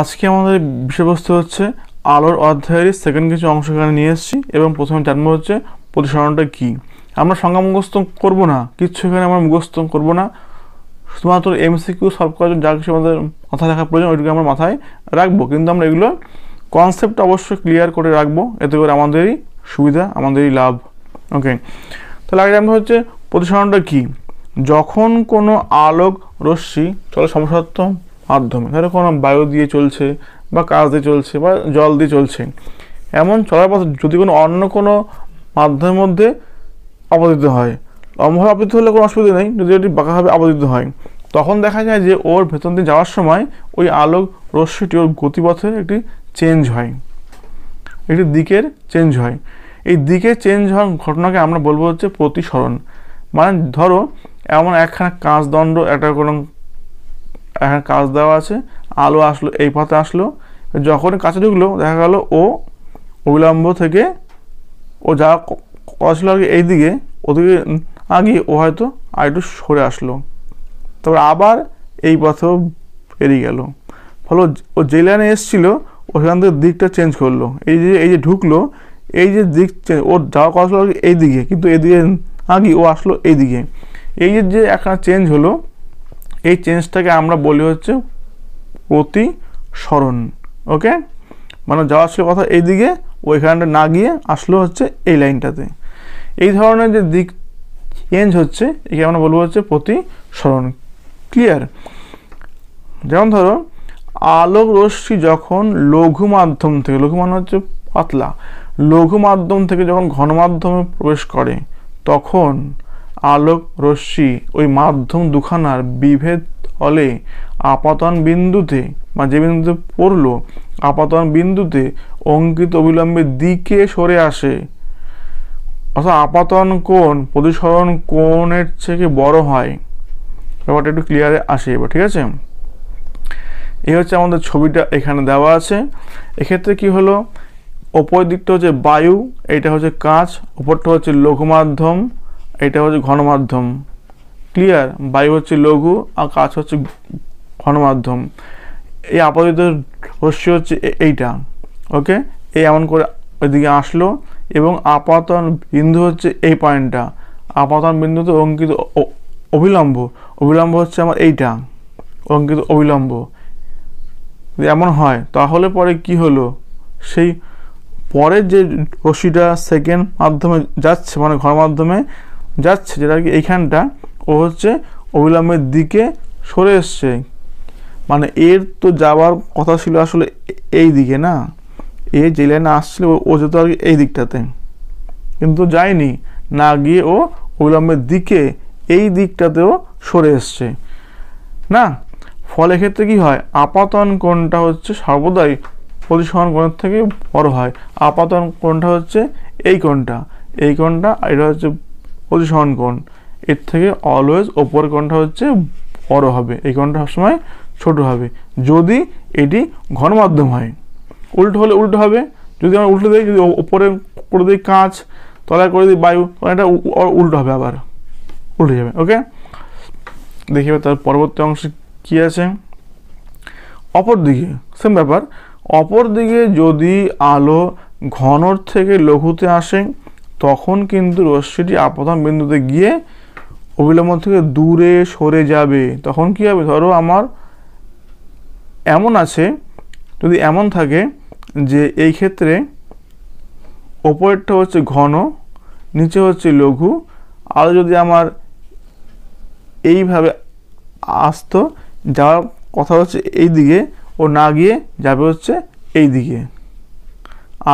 আজকে আমাদের বিষয়বস্তু হচ্ছে আলোর অধ্যায়ের সেকেন্ড কিছু অংশ এখানে নিয়ে এসেছি এবং প্রথমে জানবো হচ্ছে প্রতিসরণটা কী আমরা সংজ্ঞা মুখস্থ করবো না কিচ্ছু এখানে আমরা মুখস্থ করবো না শুধুমাত্র এমসিকিউ সলভ করার জন্য যা কিছু আমাদের মাথায় রাখা প্রয়োজন ওইটুকু আমরা মাথায় রাখবো কিন্তু আমরা এগুলো কনসেপ্ট অবশ্যই ক্লিয়ার করে রাখবো এতে করে আমাদেরই সুবিধা আমাদেরই লাভ ওকে তাহলে আগে আমরা হচ্ছে প্রতিসরণটা কী যখন কোনো আলোক রশ্মি চলো সমস্যা মাধ্যমে ধরো কোনো বায়ু দিয়ে চলছে বা কাজ দিয়ে চলছে বা জল দিয়ে চলছে এমন চলার পথে যদি কোনো অন্য কোনো মাধ্যমের মধ্যে আপতিত হয় লম্বভাবে আপতিত হলে কোনো অসুবিধা নেই যদি এটি বাঁকাভাবে আপতিত হয় তখন দেখা যায় যে ওর ভেতর দিয়ে যাওয়ার সময় ওই আলোক রশ্মিটি ওর গতিপথে একটি চেঞ্জ হয় একটি দিকের চেঞ্জ হয় এই দিকে চেঞ্জ হওয়ার ঘটনাকে আমরা বলবো হচ্ছে প্রতিসরণ মানে ধরো এমন একখানা কাঁচদণ্ড একটা কোনো এখানে হ্যাঁ, কাজ দেওয়া আছে আলো আসলো এই পথে আসলো যখন কাছে ঢুকলো দেখা গেল ও অবিলম্ব থেকে ও যা কথা ছিল আগে এই দিকে ওদিকে আগে ও হয়তো আর একটু সরে আসলো তারপর আবার এই পথেও বেরিয়ে গেল ফলে ও যে লাইনে এসেছিলো ও সেখান থেকে দিকটা চেঞ্জ করলো এই যে এই যে ঢুকলো এই যে দিক ওর যা কথা ছিল এই দিকে কিন্তু এদিকে আগে ও আসলো এই দিকে এই যে একটা চেঞ্জ হলো এই চেঞ্জটাকে আমরা বলি হচ্ছে প্রতিসরণ ওকে মানে যাওয়ার আসলে কথা এইদিকে ওইখানটা না গিয়ে আসলো হচ্ছে এই লাইনটাতে এই ধরনের যে দিক চেঞ্জ হচ্ছে একে আমরা বলবো হচ্ছে প্রতিসরণ ক্লিয়ার যেমন ধরো আলোক রশ্মি যখন লঘু মাধ্যম থেকে লঘু মানে হচ্ছে পাতলা লঘু মাধ্যম থেকে যখন ঘন মাধ্যমে প্রবেশ করে তখন আলোক রশ্মি ওই মাধ্যম দুখানার বিভেদ হলে আপাতন বিন্দুতে বা যে বিন্দুতে পড়ল আপাতন বিন্দুতে অঙ্কিত অবিলম্বে দিকে সরে আসে অর্থাৎ আপাতন কোণ প্রতিসরণ কোণের থেকে বড় হয় ব্যাপারটা একটু ক্লিয়ারে আসে এবার ঠিক আছে এই হচ্ছে আমাদের ছবিটা এখানে দেওয়া আছে এক্ষেত্রে কি হলো ওপর দিকটা হচ্ছে বায়ু এটা হচ্ছে কাঁচ ওপরটা হচ্ছে লঘুমাধ্যম এটা হচ্ছে ঘনমাধ্যম ক্লিয়ার বায়ু হচ্ছে লঘু আর কাজ হচ্ছে ঘনমাধ্যম এই আপাতত রশ্মি হচ্ছে এইটা ওকে এই এমন করে ওইদিকে আসলো এবং আপাতন বিন্দু হচ্ছে এই পয়েন্টটা আপাতন বিন্দু তো অঙ্কিত অবিলম্ব অবিলম্ব হচ্ছে আমার এইটা অঙ্কিত অবিলম্ব এমন হয় তাহলে পরে কি হলো সেই পরে যে রশিটা সেকেন্ড মাধ্যমে যাচ্ছে মানে ঘর মাধ্যমে যাচ্ছে যেটা কি এইখানটা ও হচ্ছে অবিলম্বের দিকে সরে এসছে মানে এর তো যাওয়ার কথা ছিল আসলে এই দিকে না এ যে লাইনে আসছিল ও যেত আর এই দিকটাতে কিন্তু যায়নি না গিয়ে ও অবিলম্বের দিকে এই দিকটাতেও সরে এসছে না ফলে ক্ষেত্রে কি হয় আপাতন কোণটা হচ্ছে সর্বদাই প্রতিসরণ কোণের থেকে বড় হয় আপাতন কোণটা হচ্ছে এই কোণটা এই কোণটা এটা হচ্ছে পজিশন কোণ এর থেকে অলওয়েজ ওপর কোণটা হচ্ছে বড় হবে এই কোণটা সবসময় ছোট হবে যদি এটি ঘন মাধ্যম হয় উল্টো হলে উল্টো হবে যদি আমরা উল্টো দিই যদি ওপরে করে দিই কাঁচ তলায় করে দিই বায়ু এটা উল্টো হবে আবার উল্টে যাবে ওকে দেখি তার পরবর্তী অংশ কী আছে অপর দিকে সেম ব্যাপার অপর দিকে যদি আলো ঘনর থেকে লঘুতে আসে তখন কিন্তু রশ্মিটি আপতন বিন্দুতে গিয়ে অবিলম্বন থেকে দূরে সরে যাবে তখন কি হবে ধরো আমার এমন আছে যদি এমন থাকে যে এই ক্ষেত্রে ওপরেরটা হচ্ছে ঘন নিচে হচ্ছে লঘু আর যদি আমার এইভাবে আসতো যাওয়ার কথা হচ্ছে এই দিকে ও না গিয়ে যাবে হচ্ছে এই দিকে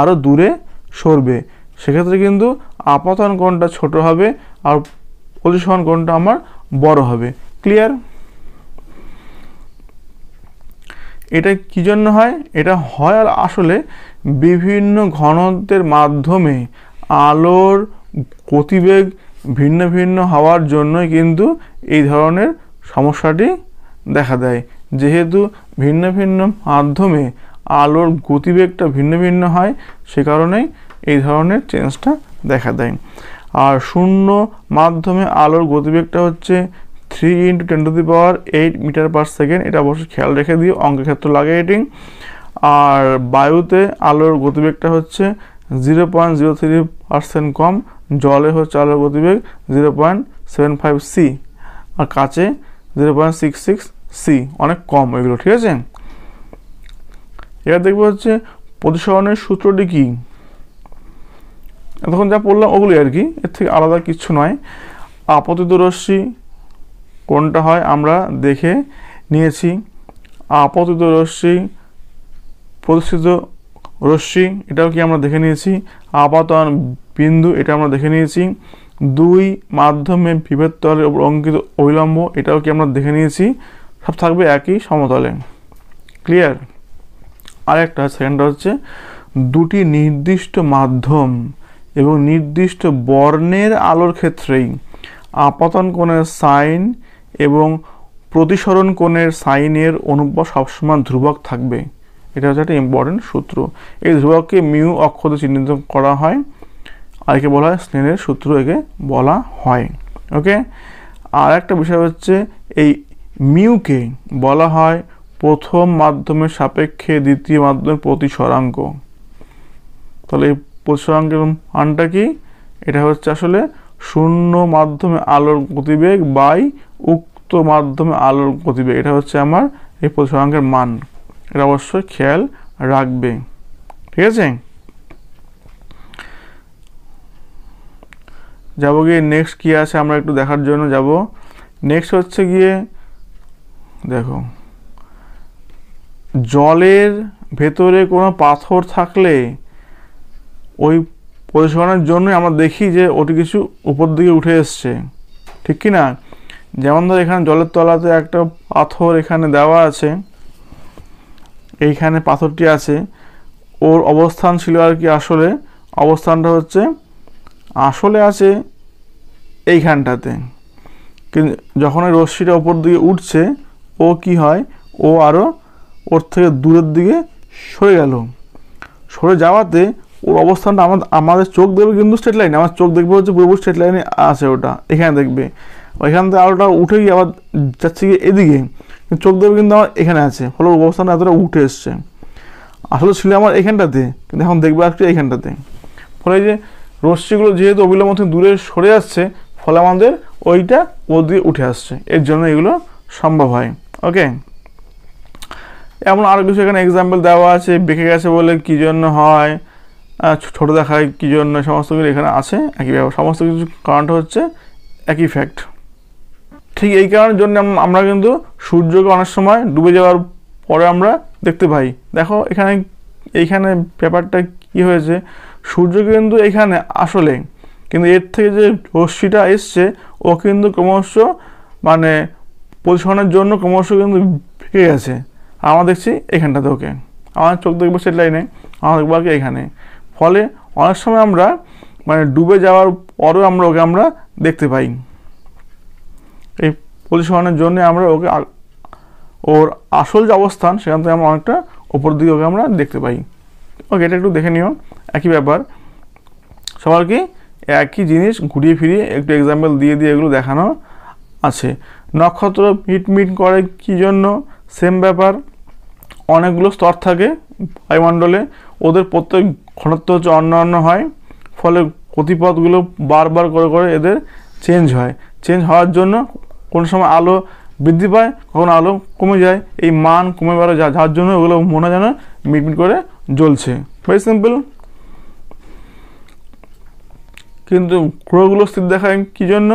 আরও দূরে সরবে সেক্ষেত্রে কিন্তু আপাতন কোণটা ছোট হবে আর প্রতিসরণ কোণটা আমার বড় হবে ক্লিয়ার এটা কি জন্য হয় এটা হয় আর আসলে বিভিন্ন ঘনত্বের মাধ্যমে আলোর গতিবেগ ভিন্ন ভিন্ন হওয়ার জন্যই কিন্তু এই ধরনের সমস্যাটি দেখা দেয় যেহেতু ভিন্ন ভিন্ন মাধ্যমে আলোর গতিবেগটা ভিন্ন ভিন্ন হয় সে কারণেই এই ধরনের চেঞ্জটা দেখা দেয় আর শূন্য মাধ্যমে আলোর গতিবেগটা হচ্ছে three into ten to the power eight metre per second এটা অবশ্যই খেয়াল রেখে দিও অঙ্কের ক্ষেত্রে লাগে এটি আর বায়ুতে আলোর গতিবেগটা হচ্ছে zero point zero three percent কম জলে হচ্ছে আলোর গতিবেগ zero point seven five C আর কাছে zero point six six C অনেক কম এগুলো ঠিক আছে এবার দেখবো হচ্ছে প্রতিসরণের সূত্রটি কী এতক্ষণ যা পড়লাম ওগুলি আর কি এর থেকে আলাদা কিছু নয় আপতিতরশ্মি কোনটা হয় আমরা দেখে নিয়েছি আপতিত রশ্মি প্রতিষ্ঠিত রশ্মি এটাও কি আমরা দেখে নিয়েছি আপাতন বিন্দু এটা আমরা দেখে নিয়েছি দুই মাধ্যমে বিভেদতলের উপর অঙ্কিত অবিলম্ব এটাও কি আমরা দেখে নিয়েছি সব থাকবে একই সমতলে ক্লিয়ার আরেকটা সেকেন্ডটা হচ্ছে দুটি নির্দিষ্ট মাধ্যম এবং নির্দিষ্ট বর্ণের আলোর ক্ষেত্রেই আপাতন কোণের সাইন এবং প্রতিসরণ কোণের সাইনের অনুপাত সবসময় ধ্রুবক থাকবে এটা হচ্ছে একটা ইম্পর্টেন্ট সূত্র এই ধ্রুবককে মিউ অক্ষতে চিহ্নিত করা হয় আর একে বলা হয় স্নেহের সূত্র একে বলা হয় ওকে আর একটা বিষয় হচ্ছে এই মিউকে বলা হয় প্রথম মাধ্যমের সাপেক্ষে দ্বিতীয় মাধ্যমের প্রতিসরাঙ্ক তাহলে প্রসঙ্গের মানটা কি এটা হচ্ছে আসলে শূন্য মাধ্যমে আলোর গতিবেগ বাই উক্ত মাধ্যমে আলোর গতিবেগ এটা হচ্ছে আমার এই প্রসঙ্গের মান এটা অবশ্যই খেয়াল রাখবে ঠিক আছে যাব গিয়ে নেক্সট কী আছে আমরা একটু দেখার জন্য যাব নেক্সট হচ্ছে গিয়ে দেখো জলের ভেতরে কোনো পাথর থাকলে ওই পরিসংখ্যানের জন্যই আমরা দেখি যে ওটি কিছু উপর দিকে উঠে এসছে ঠিক কি না যেমন ধর এখানে জলের তলাতে একটা পাথর এখানে দেওয়া আছে এইখানে পাথরটি আছে ওর অবস্থান ছিল আর কি আসলে অবস্থানটা হচ্ছে আসলে আছে এইখানটাতে কিন্তু যখন ওই রশ্মিটা ওপর দিকে উঠছে ও কি হয় ও আরও ওর থেকে দূরের দিকে সরে গেল সরে যাওয়াতে ওর অবস্থানটা আমাদের আমাদের চোখ দেখবে কিন্তু স্ট্রেট লাইনে আমার চোখ দেখবে হচ্ছে পুরোপুরি স্ট্রেট লাইনে আছে ওটা এখানে দেখবে ওইখান থেকে আলোটা উঠে গিয়ে আবার যাচ্ছে গিয়ে এদিকে চোখ দেখবে কিন্তু আমার এখানে আছে ফলে অবস্থানটা এতটা উঠে এসছে আসলে ছিল আমার এখানটাতে কিন্তু এখন দেখবে আসছে এখানটাতে ফলে যে রশ্মিগুলো যেহেতু অবিলম্ব থেকে দূরে সরে আসছে ফলে আমাদের ওইটা ও দিয়ে উঠে আসছে এর জন্য এগুলো সম্ভব হয় ওকে এমন আরও কিছু এখানে এক্সাম্পল দেওয়া আছে বেঁকে গেছে বলে কী জন্য হয় ছোটো দেখায় কী জন্য সমস্ত কিছু এখানে আছে একই ব্যাপার সমস্ত কিছু কারণটা হচ্ছে একই ফ্যাক্ট ঠিক এই কারণের জন্য আমরা কিন্তু সূর্যকে অনেক সময় ডুবে যাওয়ার পরে আমরা দেখতে পাই দেখো এখানে এইখানে ব্যাপারটা কি হয়েছে সূর্য কিন্তু এখানে আসলে কিন্তু এর থেকে যে রশ্মিটা এসছে ও কিন্তু ক্রমশ মানে পজিশনের জন্য ক্রমশ কিন্তু ভেঙে গেছে আমরা দেখছি এখানটাতে ওকে আমার চোখ দেখবো সেট লাইনে আমার দেখবো আর এখানে ফলে অনেক সময় আমরা মানে ডুবে যাওয়ার পরও আমরা ওকে আমরা দেখতে পাই এই পজিশনের জন্য আমরা ওকে ওর আসল যে অবস্থান সেখান থেকে আমরা অনেকটা ওপর দিকে ওকে আমরা দেখতে পাই ওকে এটা একটু দেখে নিও একই ব্যাপার কি একই জিনিস ঘুরিয়ে ফিরিয়ে একটু এক্সাম্পল দিয়ে দিয়ে এগুলো দেখানো আছে নক্ষত্র মিটমিট করে কি জন্য সেম ব্যাপার অনেকগুলো স্তর থাকে বায়ুমণ্ডলে ওদের প্রত্যেক ঘনত্ব অন্য অন্য হয় ফলে গতিপথগুলো বারবার করে করে এদের চেঞ্জ হয় চেঞ্জ হওয়ার জন্য কোন সময় আলো বৃদ্ধি পায় কখন আলো কমে যায় এই মান কমে বাড়ে যা যার জন্য ওগুলো মনে যেন মিটমিট করে জ্বলছে ভেরি সিম্পল কিন্তু গ্রহগুলো স্থির দেখায় কী জন্য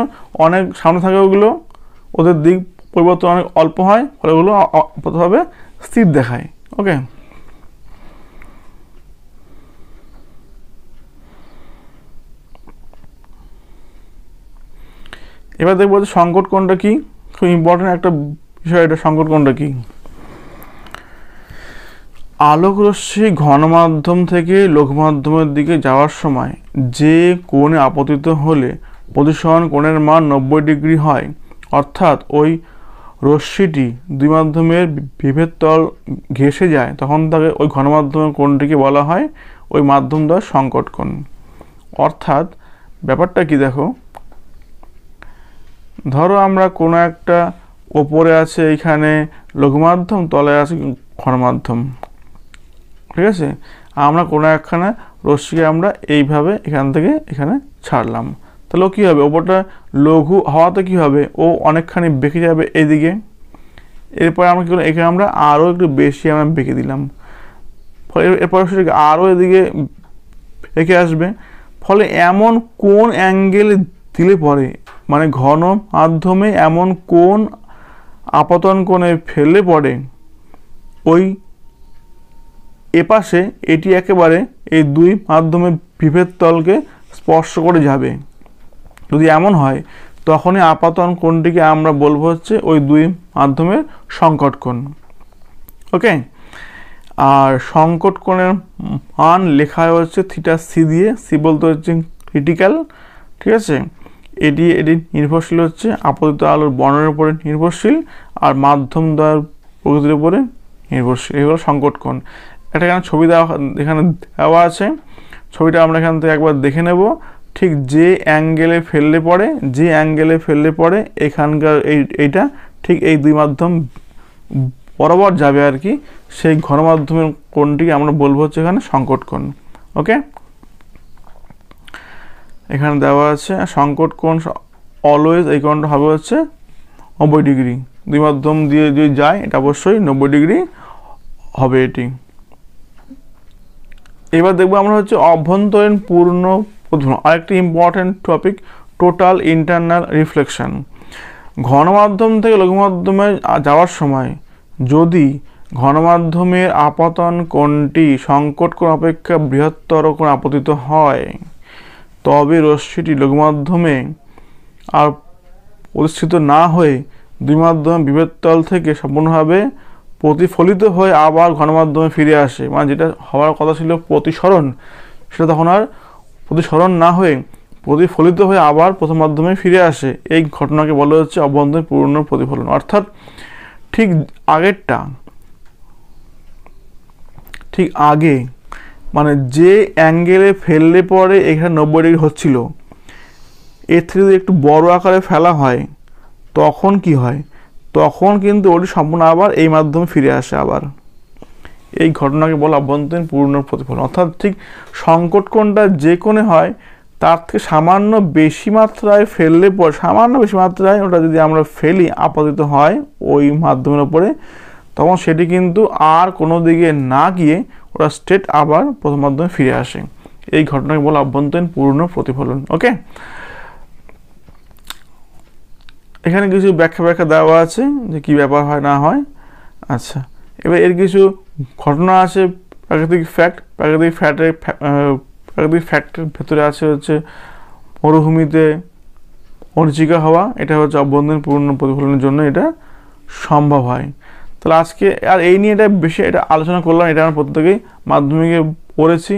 অনেক সামনে থাকে ওগুলো ওদের দিক পরিবর্তন অনেক অল্প হয় ফলে ওগুলো অপতভাবে স্থির দেখায় ওকে এবার দেখবো যে সংকট কোনটা কি খুব ইম্পর্টেন্ট একটা বিষয় এটা সংকট কোনটা কি আলোকরশ্মি ঘনমাধ্যম থেকে লোকমাধ্যমের দিকে যাওয়ার সময় যে কোণে আপতিত হলে প্রদূষণ কোণের মান নব্বই ডিগ্রি হয় অর্থাৎ ওই রশ্মিটি দুই মাধ্যমের বিভেদ তল ঘেসে যায় তখন তাকে ওই ঘনমাধ্যমের কোণটিকে বলা হয় ওই মাধ্যম দ্বয় সংকট কোণ অর্থাৎ ব্যাপারটা কি দেখো ধরো আমরা কোনো একটা ওপরে আছে এইখানে লঘুমাধ্যম তলায় আছে ক্ষণমাধ্যম ঠিক আছে আমরা কোনো একখানা রশ্মিকে আমরা এইভাবে এখান থেকে এখানে ছাড়লাম তাহলে কী হবে ওপরটা লঘু হওয়াতে কী হবে ও অনেকখানি বেঁকে যাবে এইদিকে এরপরে আমরা কী করলাম এখানে আমরা আরও একটু বেশি আমরা বেঁকে দিলাম ফলে এরপরে সেটাকে আরও এদিকে বেঁকে আসবে ফলে এমন কোন অ্যাঙ্গেলে দিলে পরে মানে ঘন মাধ্যমে এমন কোন আপাতন কোণে ফেলে পড়ে ওই এপাশে এটি একেবারে এই দুই মাধ্যমে বিভেদ তলকে স্পর্শ করে যাবে যদি এমন হয় তখনই আপাতন কোণটিকে আমরা বলবো হচ্ছে ওই দুই মাধ্যমের সংকট কোণ ওকে আর সংকট কোণের মান লেখা হচ্ছে থিটা সি দিয়ে সি বলতে হচ্ছে ক্রিটিক্যাল ঠিক আছে এটি এটি নির্ভরশীল হচ্ছে আপাতত আলোর বর্ণের উপরে নির্ভরশীল আর মাধ্যম দ্বয়ের প্রকৃতির উপরে নির্ভরশীল এগুলো সংকটক্ষণ এটা এখানে ছবি দেওয়া এখানে দেওয়া আছে ছবিটা আমরা এখান থেকে একবার দেখে নেব ঠিক যে অ্যাঙ্গেলে ফেললে পরে যে অ্যাঙ্গেলে ফেললে পরে এখানকার এই এইটা ঠিক এই দুই মাধ্যম বরাবর যাবে আর কি সেই ঘন মাধ্যমের কোনটিকে আমরা বলবো হচ্ছে এখানে সংকটকোণ ওকে এখানে দেওয়া আছে সংকট কোণ অলওয়েজ এই কোণটা হবে হচ্ছে নব্বই ডিগ্রি দুই মাধ্যম দিয়ে যদি যায় এটা অবশ্যই নব্বই ডিগ্রি হবে এটি এবার দেখবো আমরা হচ্ছে অভ্যন্তরীণ পূর্ণ প্রধান আরেকটি important topic total internal reflection ঘনমাধ্যম থেকে লঘুমাধ্যমে যাওয়ার সময় যদি ঘনমাধ্যমের আপাতন কোণটি সংকট কোন অপেক্ষা বৃহত্তর কোন আপতিত হয় তবে রশ্মিটি লোকমাধ্যমে আর প্রতিষ্ঠিত না হয়ে দুই মাধ্যমে বিভেদ তল থেকে সম্পূর্ণভাবে প্রতিফলিত হয়ে আবার ঘনমাধ্যমে ফিরে আসে মানে যেটা হওয়ার কথা ছিল প্রতিসরণ সেটা তখন আর প্রতিসরণ না হয়ে প্রতিফলিত হয়ে আবার প্রথম মাধ্যমে ফিরে আসে এই ঘটনাকে বলা হচ্ছে অভ্যন্তরীণ পূর্ণ প্রতিফলন অর্থাৎ ঠিক আগেরটা ঠিক আগে মানে যে অ্যাঙ্গেলে ফেললে পরে এখানে নব্বই ডিগ্রি হচ্ছিল এর থেকে যদি একটু বড় আকারে ফেলা হয় তখন কি হয় তখন কিন্তু ওটি সম্পূর্ণ আবার এই মাধ্যমে ফিরে আসে আবার এই ঘটনাকে বলা অভ্যন্তরীণ পূর্ণ প্রতিফলন অর্থাৎ ঠিক সংকট কোনটা যে কোণে হয় তার থেকে সামান্য বেশি মাত্রায় ফেললে পর সামান্য বেশি মাত্রায় ওটা যদি আমরা ফেলি আপাতত হয় ওই মাধ্যমের ওপরে তখন সেটি কিন্তু আর কোনো দিকে না গিয়ে ওরা স্টেট আবার প্রথম মাধ্যমে ফিরে আসে এই ঘটনাকে বলা অভ্যন্তরীণ পূর্ণ প্রতিফলন ওকে এখানে কিছু ব্যাখ্যা ব্যাখ্যা দেওয়া আছে যে কি ব্যাপার হয় না হয় আচ্ছা এবার এর কিছু ঘটনা আছে প্রাকৃতিক ফ্যাক্ট প্রাকৃতিক ফ্যাটের প্রাকৃতিক ফ্যাক্টের ভেতরে আছে হচ্ছে মরুভূমিতে অর্জিকা হওয়া এটা হচ্ছে অভ্যন্তরীণ পূর্ণ প্রতিফলনের জন্য এটা সম্ভব হয় তাহলে আজকে আর এই নিয়ে এটা বেশি এটা আলোচনা করলাম এটা আমরা প্রত্যেকেই মাধ্যমিকে পড়েছি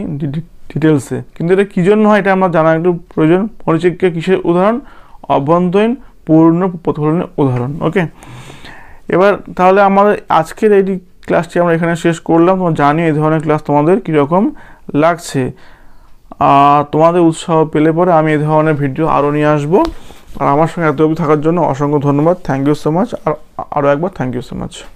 ডিটেলসে কিন্তু এটা কী জন্য হয় এটা আমরা জানা একটু প্রয়োজন পরিচিক্ষা কিসের উদাহরণ অভ্যন্তরীণ পূর্ণ প্রতিফলনের উদাহরণ ওকে এবার তাহলে আমাদের আজকের এই ক্লাসটি আমরা এখানে শেষ করলাম তোমার জানি এই ধরনের ক্লাস তোমাদের কীরকম লাগছে তোমাদের উৎসাহ পেলে পরে আমি এই ধরনের ভিডিও আরও নিয়ে আসবো আর আমার সঙ্গে এত থাকার জন্য অসংখ্য ধন্যবাদ থ্যাংক ইউ সো মাচ আর আরও একবার থ্যাংক ইউ সো মাচ